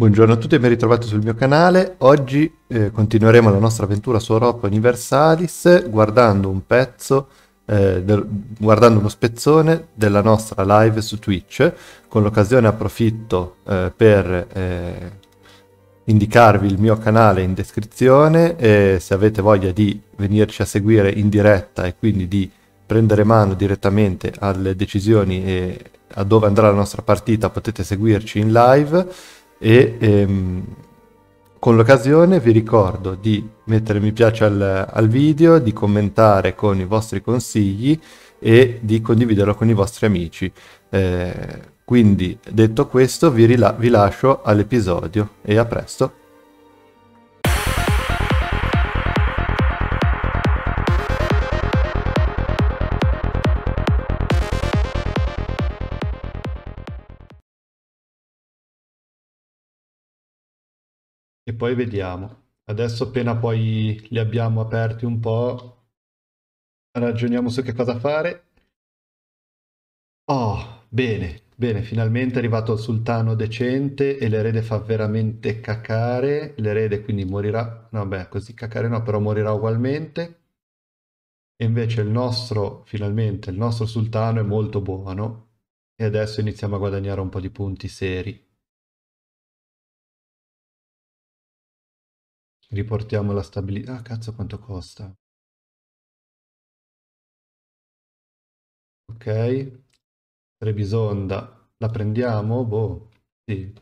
Buongiorno a tutti e ben ritrovati sul mio canale. Oggi eh, continueremo la nostra avventura su Europa Universalis guardando un pezzo, eh, del, guardando uno spezzone della nostra live su Twitch. Con l'occasione approfitto eh, per eh, indicarvi il mio canale in descrizione e se avete voglia di venirci a seguire in diretta e quindi di prendere mano direttamente alle decisioni e a dove andrà la nostra partita potete seguirci in live e ehm, con l'occasione vi ricordo di mettere mi piace al, al, video, di commentare con i vostri consigli e di condividerlo con i vostri amici. Eh, quindi detto questo vi, rila- vi lascio all'episodio e a presto. e poi vediamo. Adesso appena poi li abbiamo aperti un po', ragioniamo su che cosa fare. Oh, bene, bene, finalmente è arrivato il sultano decente e l'erede fa veramente cacare. L'erede quindi morirà, no beh, così cacare no, però morirà ugualmente. E invece il nostro, finalmente, il nostro sultano è molto buono e adesso iniziamo a guadagnare un po' di punti seri. Riportiamo la stabilità... Ah, cazzo quanto costa. Ok. Trebisonda. La prendiamo? Boh, sì.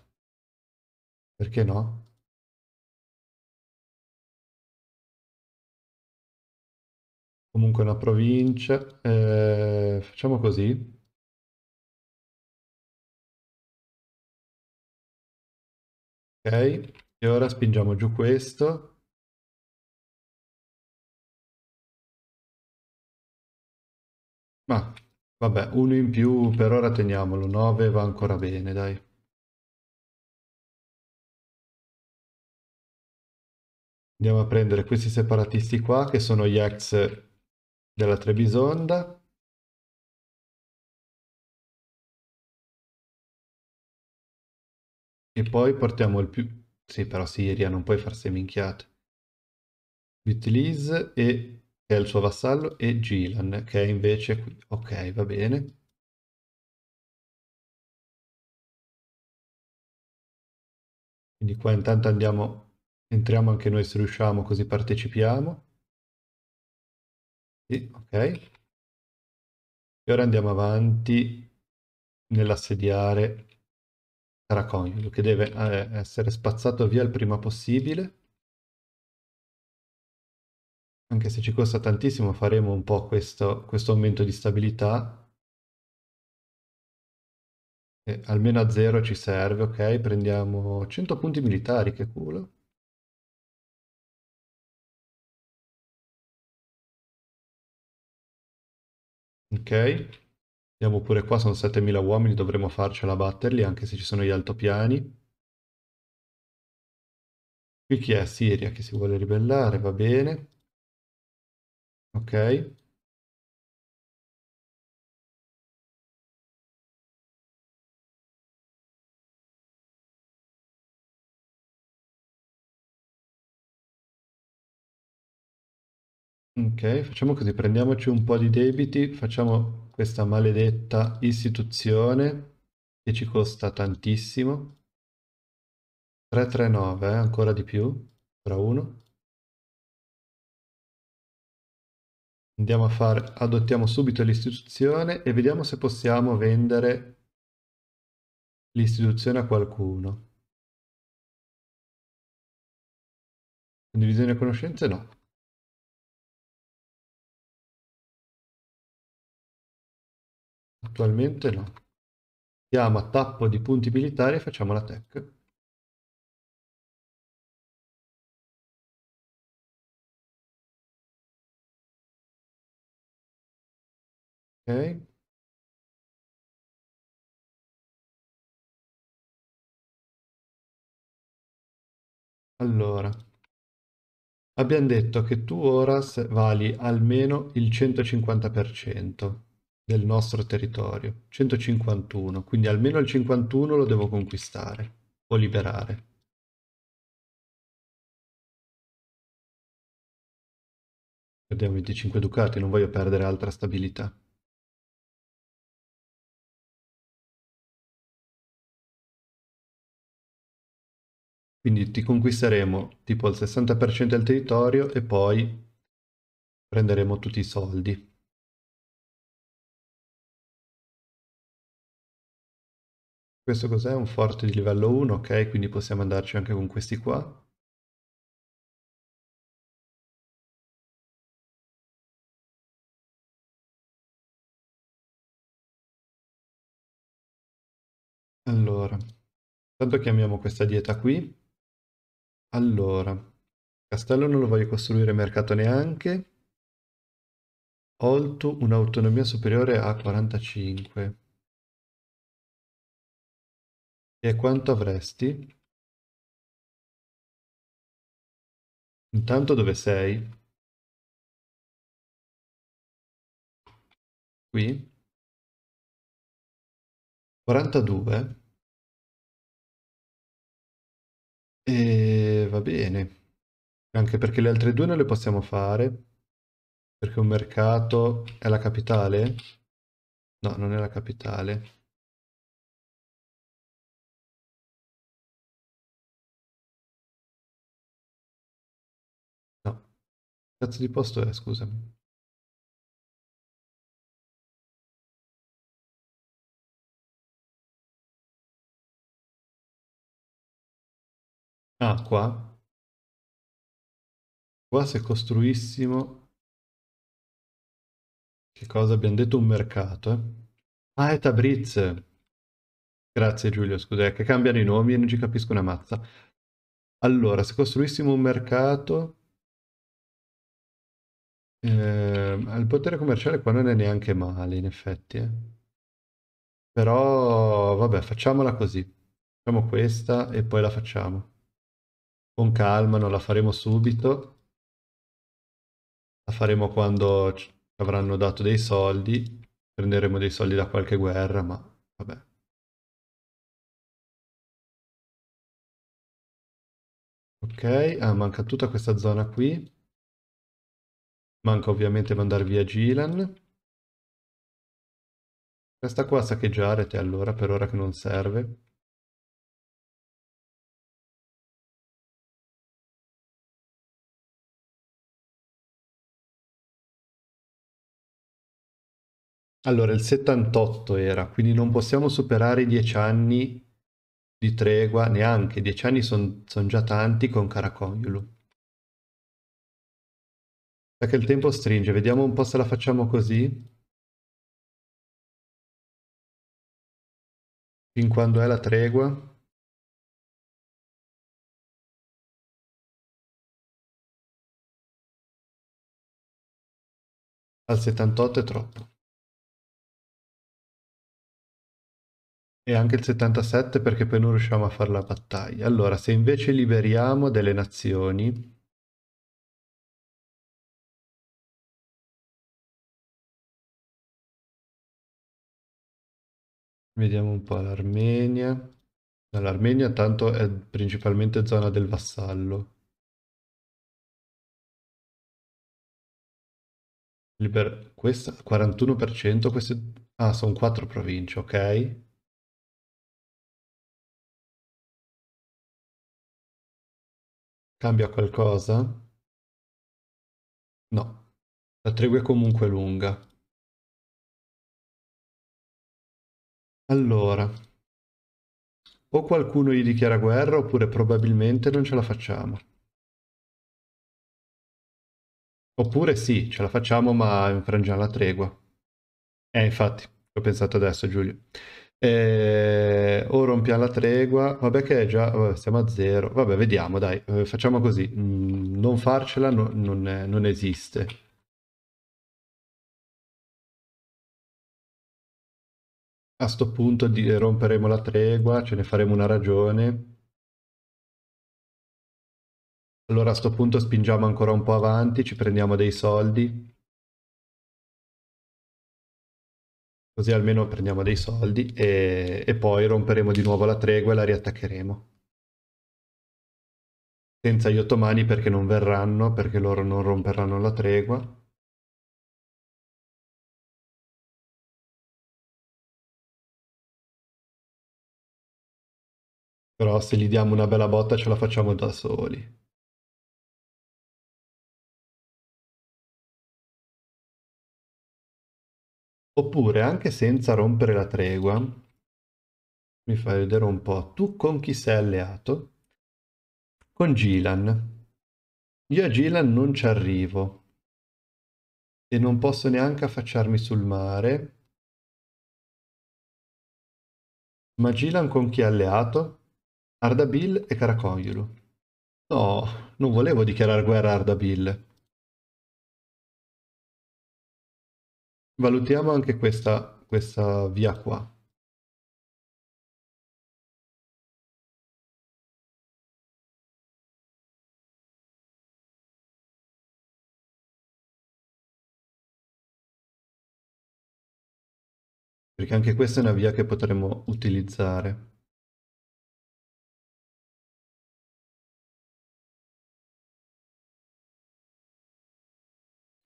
Perché no? Comunque una provincia. Eh, facciamo così. Ok. E ora spingiamo giù questo. Ma vabbè, uno in più per ora teniamolo, 9 va ancora bene, dai. Andiamo a prendere questi separatisti qua, che sono gli ex della Trebisonda. E poi portiamo il più, sì, però Siria, non puoi farsi ste minchiate. Vitilis e, che è il suo vassallo, e Gilan, che è invece qui. Ok, va bene. Quindi qua intanto andiamo, entriamo anche noi se riusciamo, così partecipiamo. Sì, ok. E ora andiamo avanti nell'assediare Tracognolo, che deve eh, essere spazzato via il prima possibile. Anche se ci costa tantissimo faremo un po' questo, questo aumento di stabilità. E almeno a zero ci serve, ok? Prendiamo 100 punti militari, che culo. Ok. Vediamo pure qua, sono 7000 uomini, dovremmo farcela batterli anche se ci sono gli altopiani. Qui chi è? Siria che si vuole ribellare, va bene. Ok. Ok, facciamo così, prendiamoci un po' di debiti, facciamo questa maledetta istituzione che ci costa tantissimo. 339, eh, ancora di più, tra uno. Andiamo a fare, adottiamo subito l'istituzione e vediamo se possiamo vendere l'istituzione a qualcuno. Condivisione conoscenze no. Attualmente no. Andiamo a tappo di punti militari e facciamo la tech. Ok. Allora, abbiamo detto che tu ora vali almeno il 150% del nostro territorio, 151, quindi almeno il 51 lo devo conquistare o liberare. Perdiamo 25 ducati, non voglio perdere altra stabilità. Quindi ti conquisteremo tipo il 60% del territorio e poi prenderemo tutti i soldi. Questo cos'è? Un forte di livello 1, ok, quindi possiamo andarci anche con questi qua. Allora, intanto chiamiamo questa dieta qui. Allora, castello non lo voglio costruire, mercato neanche. Oltu un'autonomia superiore a 45. E quanto avresti? Intanto dove sei? Qui? 42? E va bene, anche perché le altre due non le possiamo fare, perché un mercato è la capitale? No, non è la capitale. Cazzo di posto è, scusami? Ah, qua. Qua se costruissimo... Che cosa abbiamo detto? Un mercato, eh? Ah, è Tabriz. Grazie Giulio, scusa, è che cambiano i nomi e non ci capisco una mazza. Allora, se costruissimo un mercato... Ehm, al potere commerciale qua non è neanche male, in effetti, eh. Però vabbè, facciamola così. Facciamo questa e poi la facciamo. Con calma, non la faremo subito. La faremo quando ci avranno dato dei soldi. Prenderemo dei soldi da qualche guerra, ma vabbè. Ok, ah, manca tutta questa zona qui. Manca ovviamente mandare via Gilan. Resta qua a saccheggiare te allora, per ora che non serve. Allora, il 78 era, quindi non possiamo superare i 10 anni di tregua, neanche. 10 anni sono son già tanti con Karakoyulu. Perché il tempo stringe, vediamo un po' se la facciamo così. Fin quando è la tregua. Al 78 è troppo. E anche il 77 perché poi non riusciamo a fare la battaglia. Allora, se invece liberiamo delle nazioni, Vediamo un po' l'Armenia. L'Armenia tanto è principalmente zona del vassallo. Liber... Questa 41%, queste... Ah, sono quattro province, ok. Cambia qualcosa? No. La tregua è comunque lunga. Allora, o qualcuno gli dichiara guerra oppure probabilmente non ce la facciamo. Oppure sì, ce la facciamo ma infrangiamo la tregua. Eh, infatti, ho pensato adesso Giulio. Eh, o rompiamo la tregua, vabbè che è già, vabbè, siamo a zero, vabbè vediamo dai, eh, facciamo così, mm, non farcela no, non, è, non esiste. a sto punto eh, romperemo la tregua, ce ne faremo una ragione. Allora a sto punto spingiamo ancora un po' avanti, ci prendiamo dei soldi. Così almeno prendiamo dei soldi e, e poi romperemo di nuovo la tregua e la riattaccheremo. Senza gli ottomani perché non verranno, perché loro non romperanno la tregua. Però se gli diamo una bella botta ce la facciamo da soli. Oppure, anche senza rompere la tregua, mi fai vedere un po', tu con chi sei alleato? Con Gilan. Io a Gilan non ci arrivo e non posso neanche affacciarmi sul mare. Ma Gilan con chi è alleato? Ardabil e Karakoyulu. No, non volevo dichiarare guerra a Ardabil. Valutiamo anche questa, questa via qua. Perché anche questa è una via che potremmo utilizzare.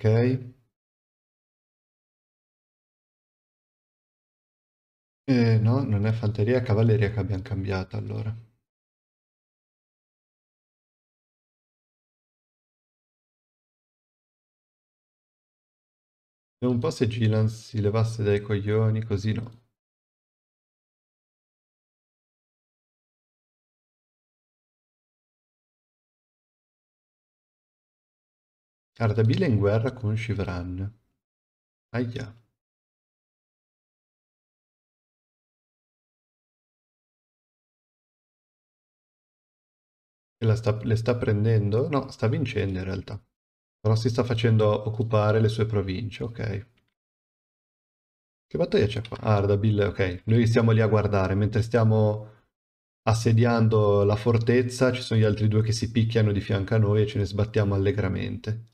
ok Eh, no, non è fanteria, è cavalleria che abbiamo cambiato allora. E un po' se Gilan si levasse dai coglioni, così no. Ardabile è in guerra con Shivran. Ahia. E sta, le sta prendendo? No, sta vincendo in realtà. Però si sta facendo occupare le sue province, ok. Che battaglia c'è qua? Ah, Ardabil, ok. Noi stiamo lì a guardare, mentre stiamo assediando la fortezza, ci sono gli altri due che si picchiano di fianco a noi e ce ne sbattiamo allegramente.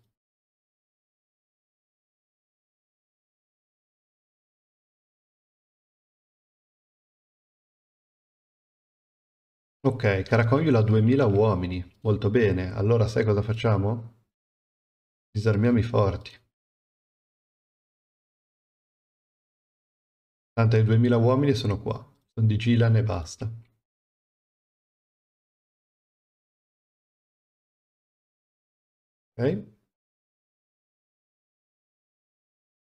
Ok, Caracogliola ha 2000 uomini. Molto bene. Allora sai cosa facciamo? Disarmiamo i forti. Tanto i 2000 uomini sono qua. Sono di Gilan e basta. Ok.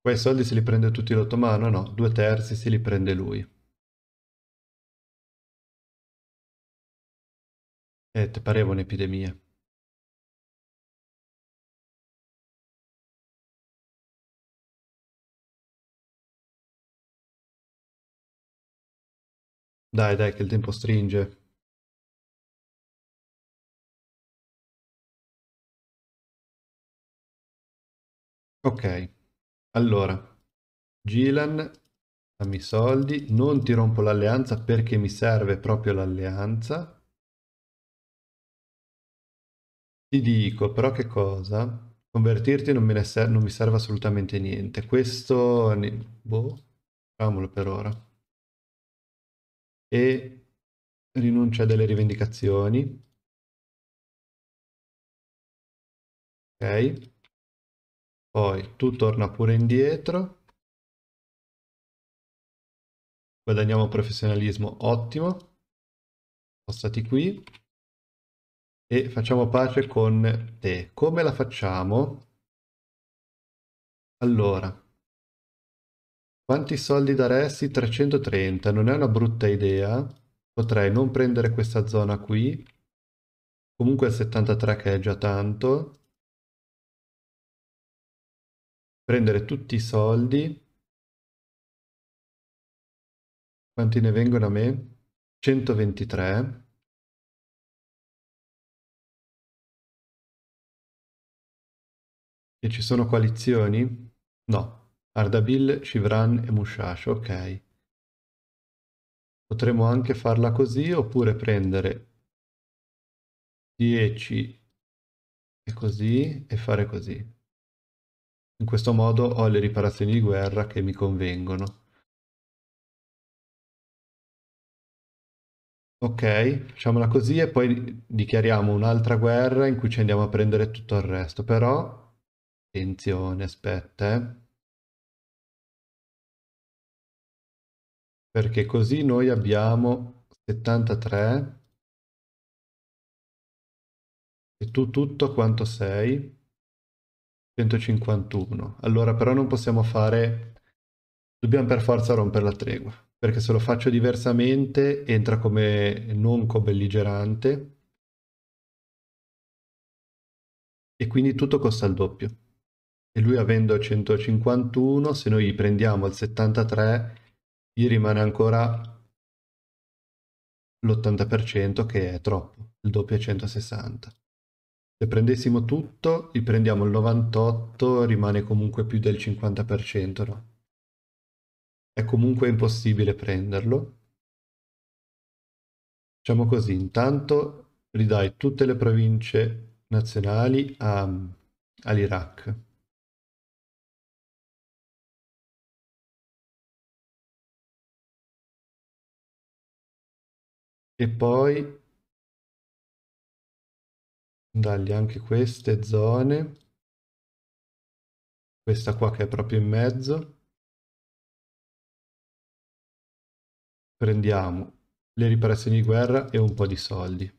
Quei soldi se li prende tutti l'ottomano? No, due terzi se li prende lui. Evet, pareva un'epidemia. Dai, dai, che il tempo stringe. Ok, allora, Gilan, dammi i soldi, non ti rompo l'alleanza perché mi serve proprio l'alleanza. Ti dico, però che cosa? Convertirti non, me ne ser- non mi serve assolutamente niente. Questo... ne- Boh, facciamolo per ora. E rinuncia a delle rivendicazioni. Ok. Poi tu torna pure indietro. Guadagniamo professionalismo, ottimo. Spostati qui e facciamo pace con te. Come la facciamo? Allora, quanti soldi daresti? 330, non è una brutta idea. Potrei non prendere questa zona qui. Comunque il 73 che è già tanto. Prendere tutti i soldi. Quanti ne vengono a me? 123. E ci sono coalizioni? No. Ardabil, Shivran e Mushash, ok. Potremmo anche farla così oppure prendere 10 e così e fare così. In questo modo ho le riparazioni di guerra che mi convengono. Ok, facciamola così e poi dichiariamo un'altra guerra in cui ci andiamo a prendere tutto il resto, però Attenzione, aspetta, eh. Perché così noi abbiamo 73 e tu tutto quanto sei 151. Allora però non possiamo fare dobbiamo per forza rompere la tregua, perché se lo faccio diversamente entra come non cobelligerante e quindi tutto costa il doppio e lui avendo 151, se noi gli prendiamo il 73, gli rimane ancora l'80% che è troppo, il doppio è 160. Se prendessimo tutto, gli prendiamo il 98, rimane comunque più del 50%, no? È comunque impossibile prenderlo. Facciamo così, intanto ridai tutte le province nazionali all'Iraq. E poi dargli anche queste zone, questa qua che è proprio in mezzo. Prendiamo le riparazioni di guerra e un po' di soldi.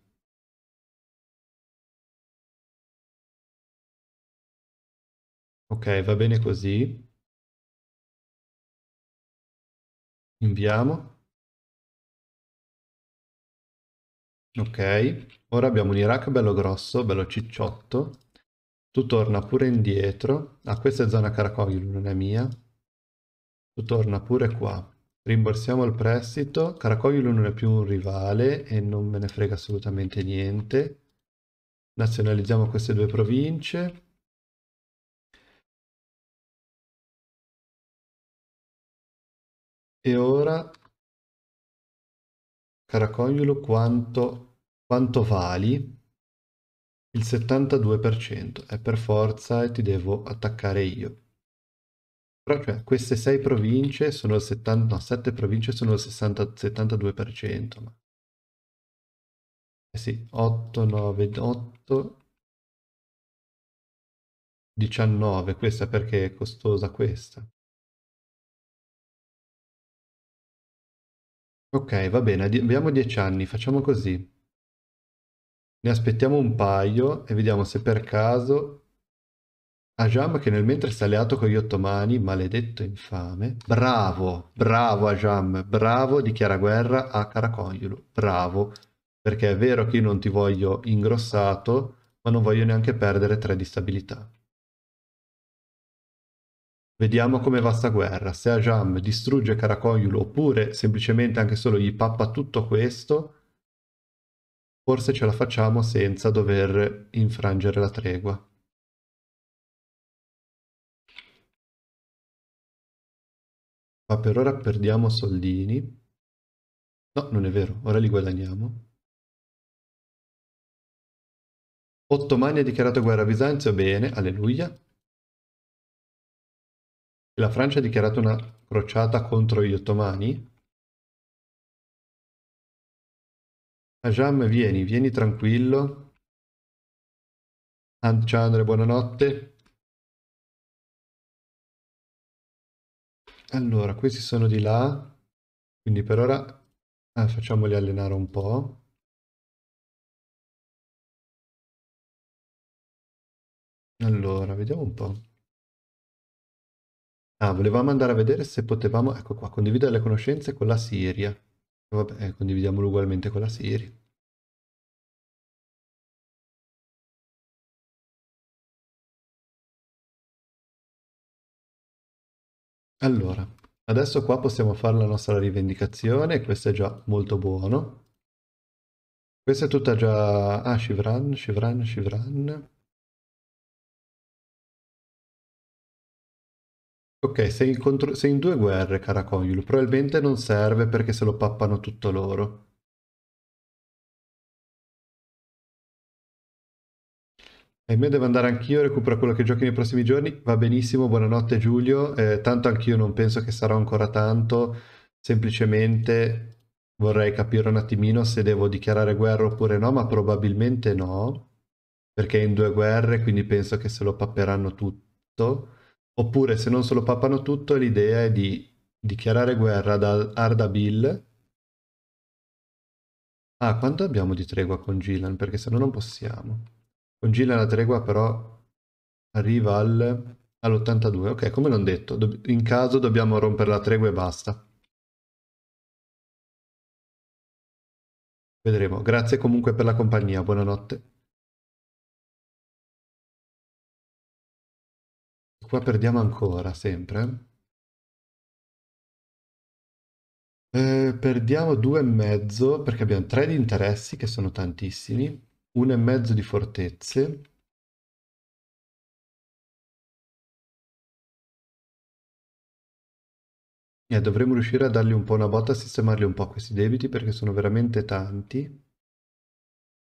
Ok, va bene così. Inviamo. Ok, ora abbiamo un Iraq bello grosso, bello cicciotto. Tu torna pure indietro. Ah, questa è zona Karakoyul, non è mia. Tu torna pure qua. Rimborsiamo il prestito. Karakoyul non è più un rivale e non me ne frega assolutamente niente. Nazionalizziamo queste due province. E ora Caracogliolo quanto Pantofali il 72%, è per forza e ti devo attaccare io. Però cioè, queste 6 province sono il 70, no, 7 province sono il 60, 72%. Ma... Eh sì, 8, 9, 8, 19, questa perché è costosa questa. Ok, va bene, abbiamo 10 anni, facciamo così. Ne aspettiamo un paio e vediamo se per caso... Ajam che nel mentre sta alleato con gli ottomani, maledetto infame. Bravo, bravo Ajam, bravo, dichiara guerra a Caracogliolo, bravo. Perché è vero che io non ti voglio ingrossato, ma non voglio neanche perdere tre di stabilità. Vediamo come va sta guerra, se Ajam distrugge Caracogliolo oppure semplicemente anche solo gli pappa tutto questo forse ce la facciamo senza dover infrangere la tregua. Ma per ora perdiamo soldini. No, non è vero, ora li guadagniamo. Ottomani ha dichiarato guerra a Bisanzio, bene, alleluia. la Francia ha dichiarato una crociata contro gli ottomani, Ajam, vieni, vieni tranquillo. And Ciao Andre, buonanotte. Allora, questi sono di là, quindi per ora ah, facciamoli allenare un po'. Allora, vediamo un po'. Ah, volevamo andare a vedere se potevamo, ecco qua, condividere le conoscenze con la Siria. Vabbè, eh, condividiamolo ugualmente con la Siri. Allora, adesso qua possiamo fare la nostra rivendicazione, questo è già molto buono. Questa è tutta già... ah, Shivran, Shivran, Shivran. Ok, sei in, contro- sei in due guerre, cara Coniul. Probabilmente non serve perché se lo pappano tutto loro. E me devo andare anch'io, recupero quello che giochi nei prossimi giorni. Va benissimo, buonanotte Giulio. Eh, tanto anch'io non penso che sarò ancora tanto. Semplicemente vorrei capire un attimino se devo dichiarare guerra oppure no, ma probabilmente no. Perché è in due guerre, quindi penso che se lo papperanno tutto. Oppure se non se lo pappano tutto, l'idea è di dichiarare guerra ad Ardabil. Ah, quanto abbiamo di tregua con Gilan? Perché se no non possiamo. Con Gilan la tregua però arriva al, all'82. Ok, come non detto, in caso dobbiamo rompere la tregua e basta. Vedremo. Grazie comunque per la compagnia. Buonanotte. Qua perdiamo ancora, sempre. Eh, perdiamo due e mezzo perché abbiamo tre di interessi che sono tantissimi, uno e mezzo di fortezze. E eh, dovremmo riuscire a dargli un po' una botta, a sistemarli un po' questi debiti perché sono veramente tanti.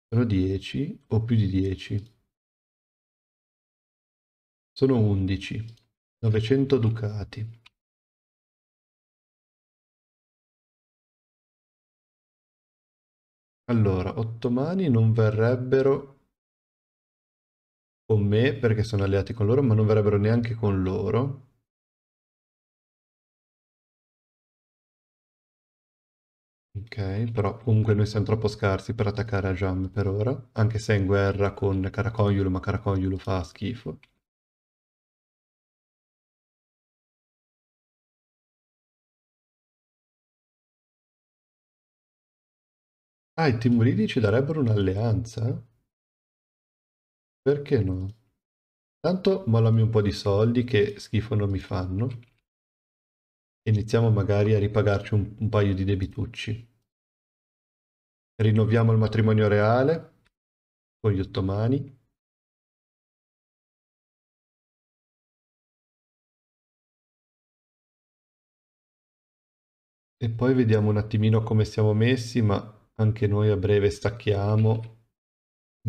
Sono 10 o più di 10. Sono undici, novecento ducati. Allora, ottomani non verrebbero con me perché sono alleati con loro, ma non verrebbero neanche con loro. Ok, però comunque noi siamo troppo scarsi per attaccare Ajam per ora, anche se è in guerra con Caracogliulo, ma Caracogliulo fa schifo. Ah, i timuridi ci darebbero un'alleanza? Perché no? Tanto mollami un po' di soldi che schifo non mi fanno. Iniziamo magari a ripagarci un, un paio di debitucci. Rinnoviamo il matrimonio reale con gli ottomani. E poi vediamo un attimino come siamo messi, ma anche noi a breve stacchiamo.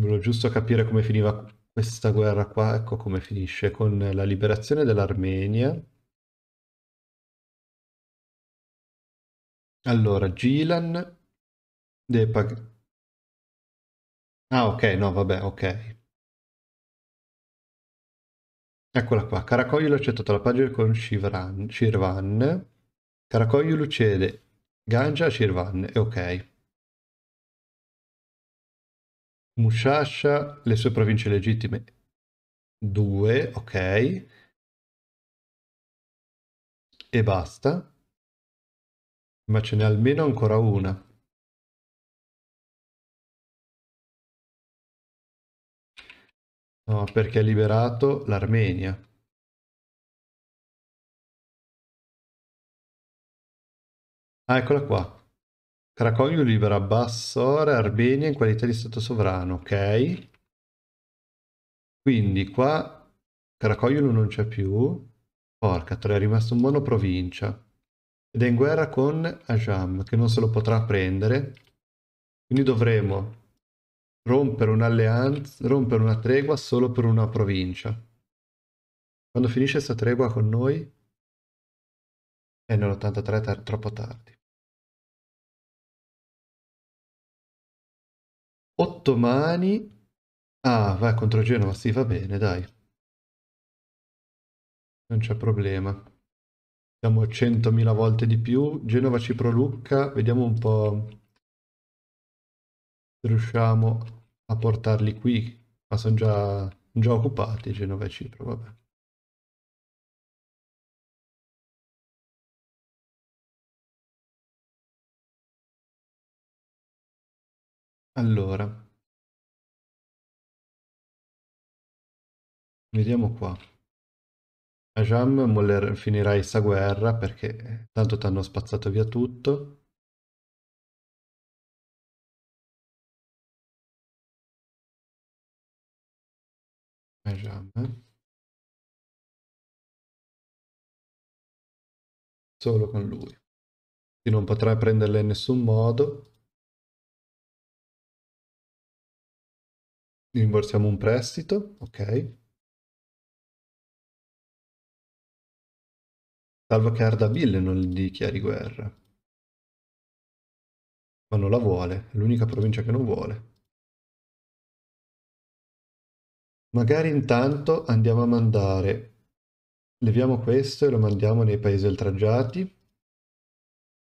Volevo giusto capire come finiva questa guerra qua, ecco come finisce, con la liberazione dell'Armenia. Allora, Gilan, Depag... Ah, ok, no, vabbè, ok. Eccola qua, Karakoyul ha accettato la pagina con Shirvan. Shirvan. Karakoyul uccide Ganja a Shirvan, e ok. Mushasha, le sue province legittime 2, ok. E basta. Ma ce n'è almeno ancora una. No, perché ha liberato l'Armenia. Ah, eccola qua. Cracovio libera Bassora, Armenia in qualità di Stato sovrano, ok. Quindi qua Caracogliolo non c'è più. Porca, è rimasto un buono provincia. Ed è in guerra con Ajam, che non se lo potrà prendere. Quindi dovremo rompere un'alleanza, rompere una tregua solo per una provincia. Quando finisce questa tregua con noi? È nell'83 troppo tardi. Ottomani. Ah, vai contro Genova, sì, va bene, dai. Non c'è problema. Siamo 100.000 volte di più. Genova, Cipro, Lucca. Vediamo un po' se riusciamo a portarli qui. Ma sono già, già occupati Genova e Cipro, vabbè. Allora, vediamo qua. Ajam Moller finirà questa guerra perché eh, tanto ti hanno spazzato via tutto. Ajam. Solo con lui. Quindi non potrà prenderle in nessun modo. rimborsiamo un prestito, ok. Salvo che Ardabille non gli dichiari guerra. Ma non la vuole, è l'unica provincia che non vuole. Magari intanto andiamo a mandare, leviamo questo e lo mandiamo nei paesi oltraggiati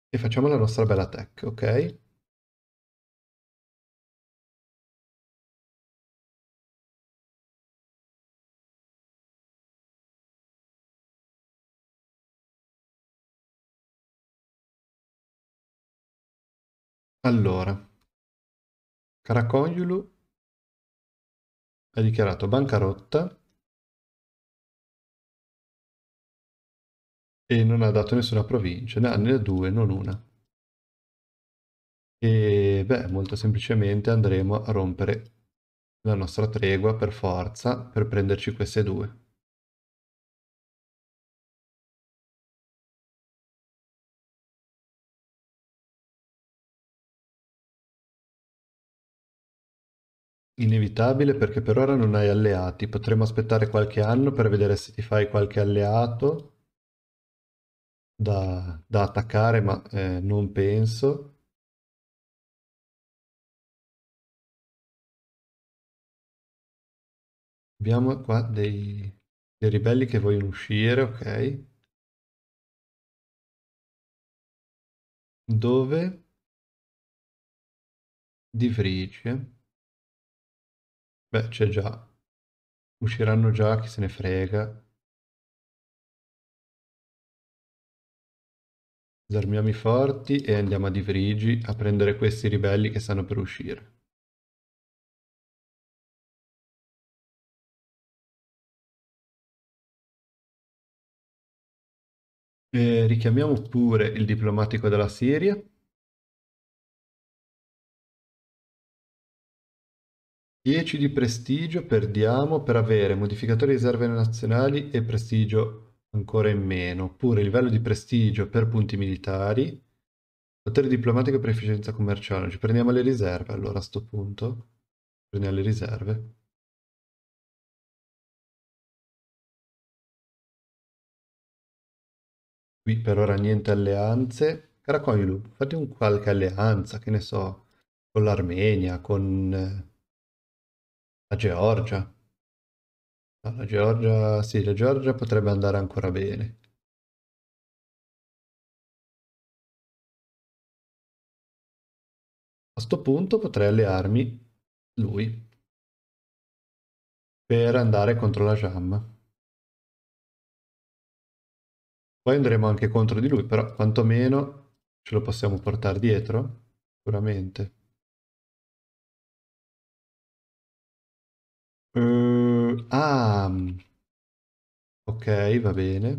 e facciamo la nostra bella tech, ok? Allora, Caracoiulu ha dichiarato bancarotta e non ha dato nessuna provincia, ne ha ne due, non una. E beh, molto semplicemente andremo a rompere la nostra tregua per forza per prenderci queste due. Inevitabile perché per ora non hai alleati, potremmo aspettare qualche anno per vedere se ti fai qualche alleato da, da attaccare, ma eh, non penso. Abbiamo qua dei, dei ribelli che vogliono uscire, ok. Dove? Di Frice. Beh, c'è già. Usciranno già, chi se ne frega. Disarmiamo i forti e andiamo a Di a prendere questi ribelli che stanno per uscire. E eh, richiamiamo pure il diplomatico della Siria. 10 di prestigio perdiamo per avere modificatori di riserve nazionali e prestigio ancora in meno, oppure livello di prestigio per punti militari, potere diplomatico per efficienza commerciale. Ci prendiamo le riserve allora a sto punto. Prendiamo le riserve. Qui per ora niente alleanze. Caracoglu, fate un qualche alleanza, che ne so, con l'Armenia, con eh, la Georgia. La Georgia, sì, la Georgia potrebbe andare ancora bene. A sto punto potrei allearmi lui per andare contro la Jam. Poi andremo anche contro di lui, però quantomeno ce lo possiamo portare dietro, sicuramente. Ah, mm. ok, va bene.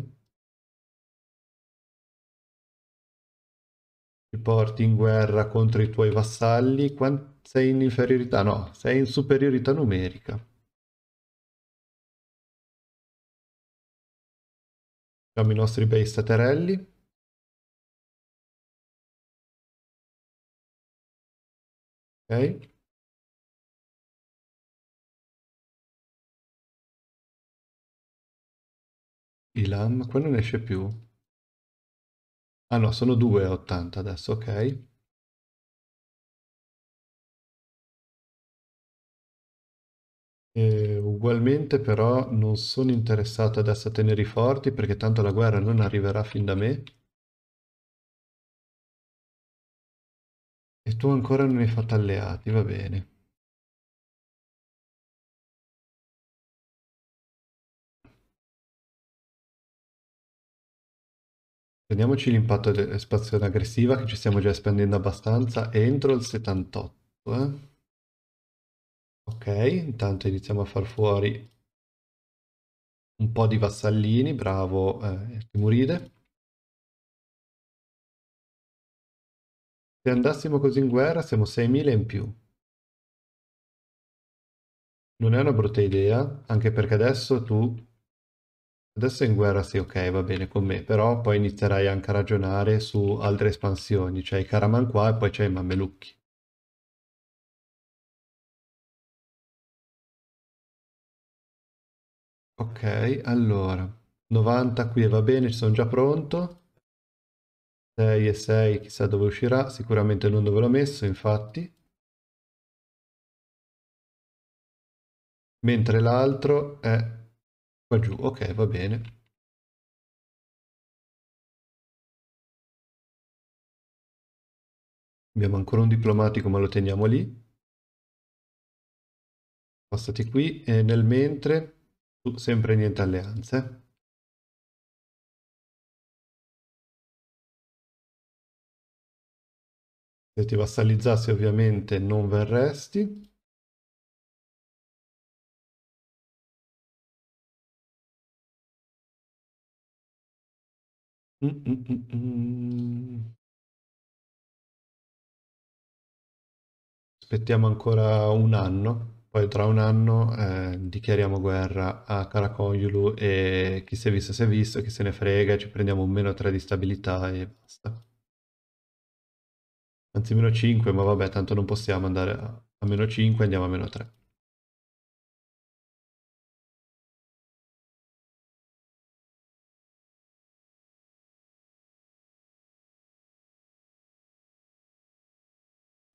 Ti porti in guerra contro i tuoi vassalli. Quant sei in inferiorità? No, sei in superiorità numerica. Facciamo i nostri bei staterelli. Ok. Ilam, qua non esce più. Ah no, sono 2,80 adesso, ok. E ugualmente però non sono interessato adesso a tenere i forti perché tanto la guerra non arriverà fin da me. E tu ancora non hai fatto alleati, va bene. Prendiamoci l'impatto dell'espansione aggressiva che ci stiamo già espandendo abbastanza entro il 78. Eh? Ok, intanto iniziamo a far fuori un po' di vassallini, bravo eh, Timuride. Se andassimo così in guerra siamo 6.000 in più. Non è una brutta idea, anche perché adesso tu Adesso in guerra sì, ok, va bene con me, però poi inizierai anche a ragionare su altre espansioni, c'è i Karaman qua e poi c'è i Mamelucchi. Ok, allora, 90 qui va bene, ci sono già pronto. 6 e 6 chissà dove uscirà, sicuramente non dove l'ho messo, infatti. Mentre l'altro è Qua giù, ok, va bene. Abbiamo ancora un diplomatico, ma lo teniamo lì. Passati qui e nel mentre tu sempre niente alleanze. Se ti vassalizzassi ovviamente non verresti. Mm, mm, mm, Aspettiamo ancora un anno, poi tra un anno eh, dichiariamo guerra a Caracoiulu e chi si è visto si è visto, chi se ne frega, ci prendiamo un meno 3 di stabilità e basta. Anzi meno 5, ma vabbè, tanto non possiamo andare a, a meno 5, andiamo a meno 3.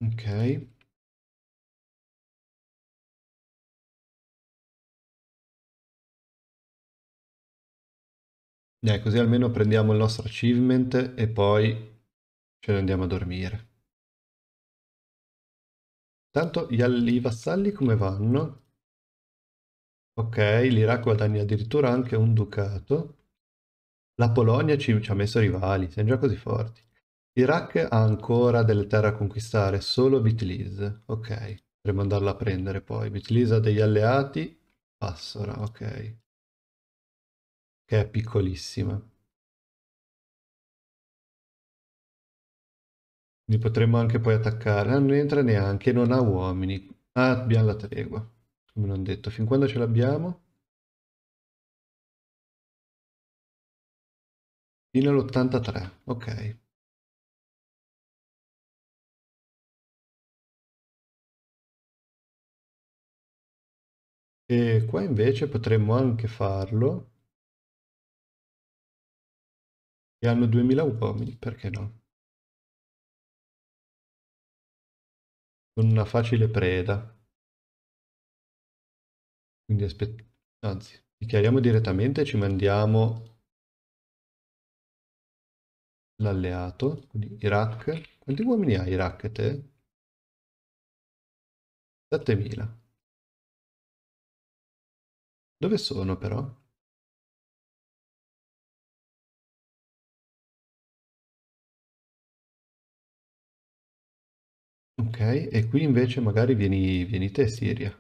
Ok. Eh, così almeno prendiamo il nostro achievement e poi ce ne andiamo a dormire. Tanto gli, i vassalli come vanno? Ok, l'Iraq guadagna addirittura anche un ducato. La Polonia ci, ci ha messo rivali, siamo già così forti. Iraq ha ancora delle terre a conquistare, solo Bitlis. Ok, dovremmo andarla a prendere poi. Bitlis ha degli alleati, Passora, ok. Che è piccolissima. Quindi potremmo anche poi attaccare. Ah, non entra neanche, non ha uomini. Ah, abbiamo la tregua, come non detto. Fin quando ce l'abbiamo? Fino all'83, ok. E qua invece potremmo anche farlo. E hanno 2000 uomini, perché no? Con una facile preda. Quindi aspetta, anzi, dichiariamo direttamente ci mandiamo l'alleato, quindi Iraq. Quanti uomini ha Iraq te? 7000. Dove sono però? Ok, e qui invece magari vieni, vieni te, Siria.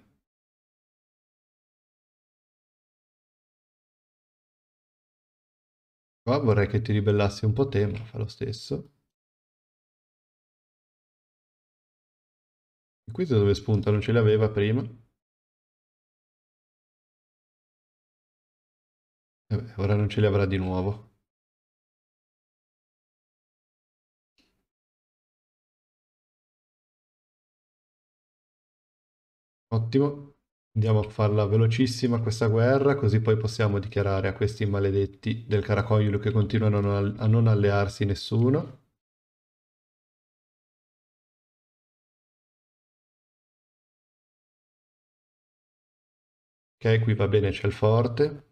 Qua vorrei che ti ribellassi un po' te, ma fa lo stesso. E qui dove spunta? Non ce l'aveva prima? ora non ce li avrà di nuovo. Ottimo, andiamo a farla velocissima questa guerra, così poi possiamo dichiarare a questi maledetti del Caracoglio che continuano a non allearsi nessuno. Ok, qui va bene, c'è il forte.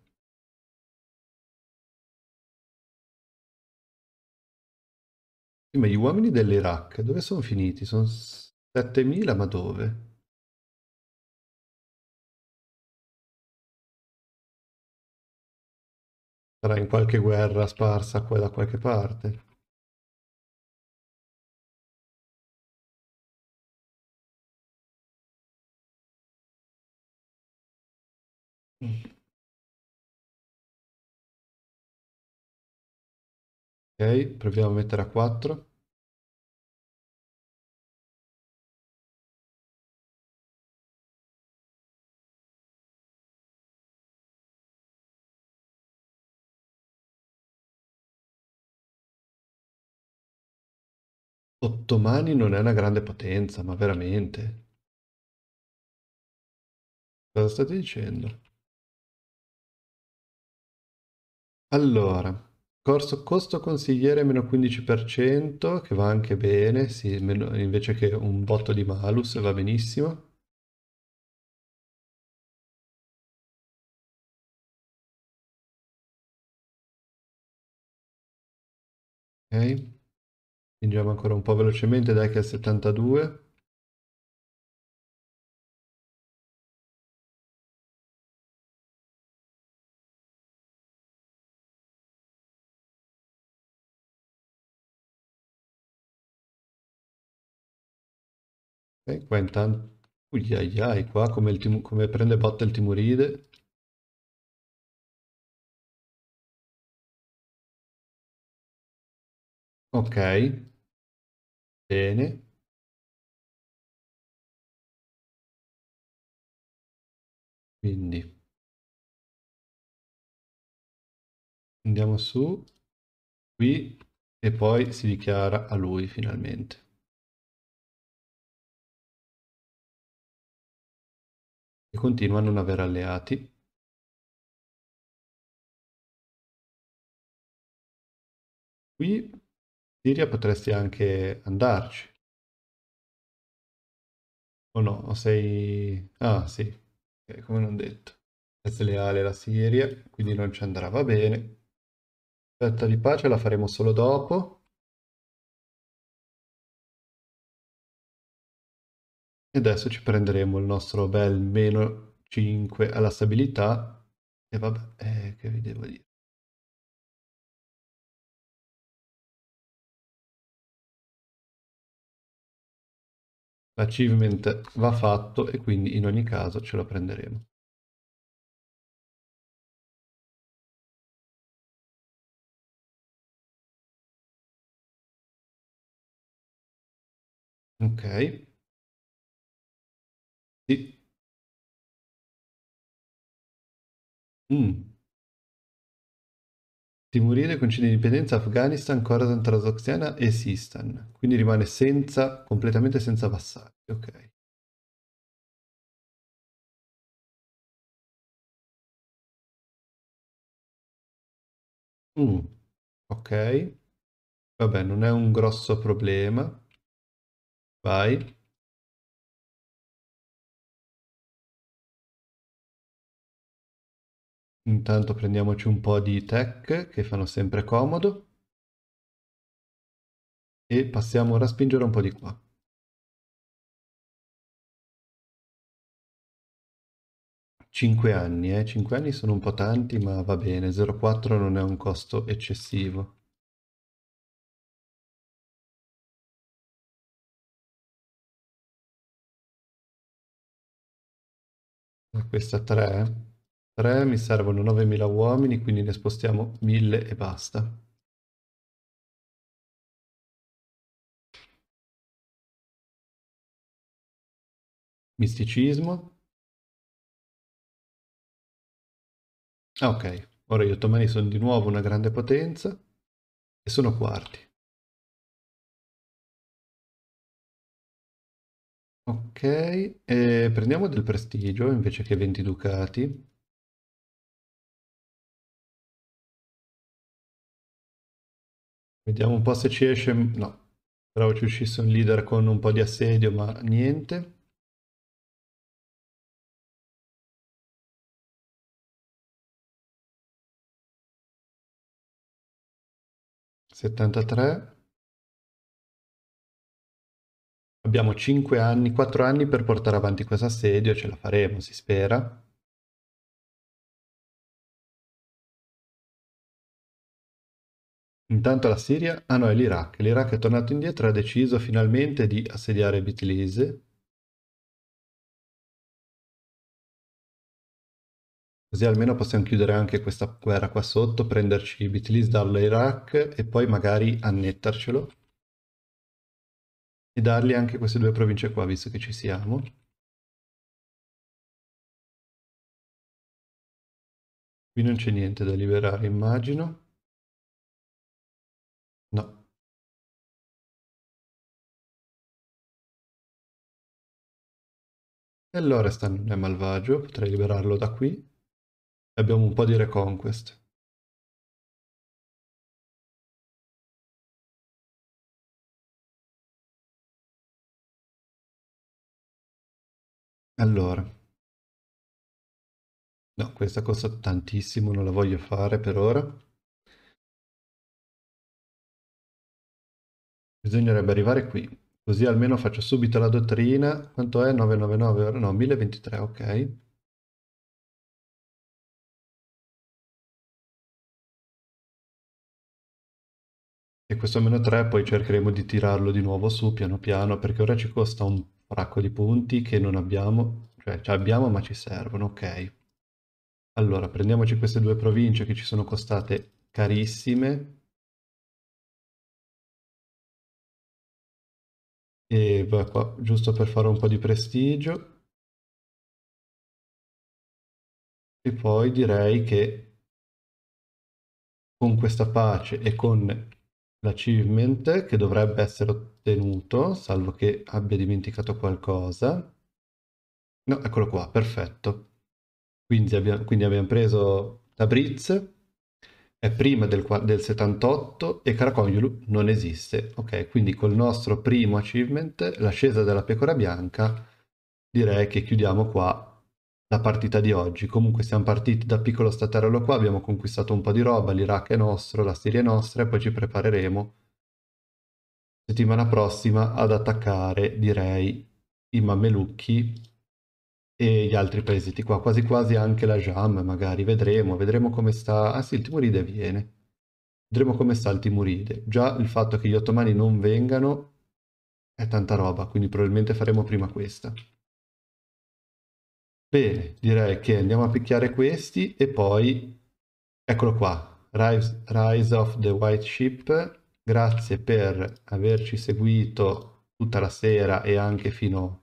Ma gli uomini dell'Iraq dove sono finiti? Sono 7000, ma dove? Sarà in qualche guerra sparsa qua da qualche parte. Ok, proviamo a mettere a 4. Ottomani non è una grande potenza, ma veramente? Cosa state dicendo? Allora, corso costo consigliere meno 15%, che va anche bene, sì, meno, invece che un botto di malus, va benissimo. Ok. Spingiamo ancora un po' velocemente, dai che è 72. Ok, qua intanto... Uiaiai, qua come, il tim... come prende botta il timuride. Ok, bene quindi andiamo su qui e poi si dichiara a lui finalmente e continua a non avere alleati qui Siria potresti anche andarci. O no, o sei... Ah sì, okay, come non detto. È sleale la Siria, quindi non ci andrà, va bene. Aspetta di pace la faremo solo dopo. E adesso ci prenderemo il nostro bel meno 5 alla stabilità. E vabbè, eh, che vi devo dire. l'achievement va fatto e quindi in ogni caso ce lo prenderemo. Ok. Sì. Mm. Timuride concede indipendenza a Afghanistan, Khorasan, Transoxiana e Sistan, quindi rimane senza, completamente senza vassali. Ok. Mm, ok, vabbè, non è un grosso problema. Vai. Intanto prendiamoci un po' di tech che fanno sempre comodo. E passiamo ora a spingere un po' di qua. Cinque anni, eh? 5 anni sono un po' tanti, ma va bene, 0,4 non è un costo eccessivo. Questa 3, 3, mi servono 9.000 uomini, quindi ne spostiamo 1.000 e basta. Misticismo. Ah, ok, ora gli ottomani sono di nuovo una grande potenza e sono quarti. Ok, eh, prendiamo del prestigio invece che 20 ducati. Vediamo un po' se ci esce... No, speravo ci uscisse un leader con un po' di assedio, ma niente. Settantatré. Abbiamo 5 anni, 4 anni per portare avanti questo assedio, ce la faremo, si spera. Intanto la Siria, ah no, è l'Iraq. L'Iraq è tornato indietro e ha deciso finalmente di assediare Bitlise. Così almeno possiamo chiudere anche questa guerra qua sotto, prenderci Bitlis dall'Iraq e poi magari annettercelo. E dargli anche queste due province qua, visto che ci siamo. Qui non c'è niente da liberare, immagino. E Lorestan è malvagio, potrei liberarlo da qui. E abbiamo un po' di reconquest. Allora. No, questa costa tantissimo, non la voglio fare per ora. Bisognerebbe arrivare qui. Così almeno faccio subito la dottrina. Quanto è? 999? No, 1023, ok. E questo meno 3 poi cercheremo di tirarlo di nuovo su piano piano, perché ora ci costa un fracco di punti che non abbiamo, cioè ce abbiamo ma ci servono, ok. Allora, prendiamoci queste due province che ci sono costate carissime, E va qua, giusto per fare un po' di prestigio. E poi direi che con questa pace e con l'achievement che dovrebbe essere ottenuto, salvo che abbia dimenticato qualcosa. No, eccolo qua, perfetto. Quindi abbiamo, quindi abbiamo preso Tabriz, è prima del, del 78 e Caracogliulu non esiste. Ok, quindi col nostro primo achievement, l'ascesa della pecora bianca, direi che chiudiamo qua la partita di oggi. Comunque siamo partiti da piccolo staterello qua, abbiamo conquistato un po' di roba, l'Iraq è nostro, la Siria è nostra e poi ci prepareremo settimana prossima ad attaccare, direi, i mamelucchi e gli altri paesetti qua, quasi quasi anche la Jam, magari, vedremo, vedremo come sta... Ah sì, il Timuride viene. Vedremo come sta il Timuride. Già il fatto che gli ottomani non vengano è tanta roba, quindi probabilmente faremo prima questa. Bene, direi che andiamo a picchiare questi e poi... Eccolo qua, Rise, Rise of the White Ship. Grazie per averci seguito tutta la sera e anche fino,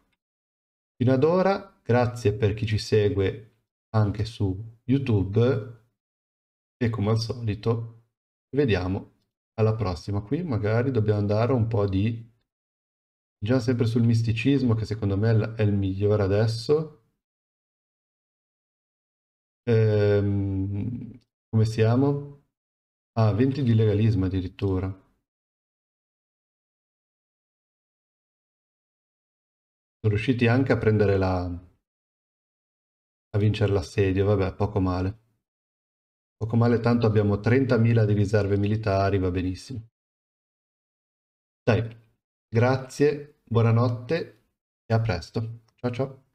fino ad ora grazie per chi ci segue anche su YouTube e come al solito vediamo alla prossima. Qui magari dobbiamo andare un po' di... già sempre sul misticismo che secondo me è il migliore adesso. Ehm, come siamo? Ah, 20 di legalismo addirittura. sono riusciti anche a prendere la, a vincere l'assedio, vabbè, poco male. Poco male, tanto abbiamo 30.000 di riserve militari, va benissimo. Dai, grazie, buonanotte e a presto. Ciao ciao.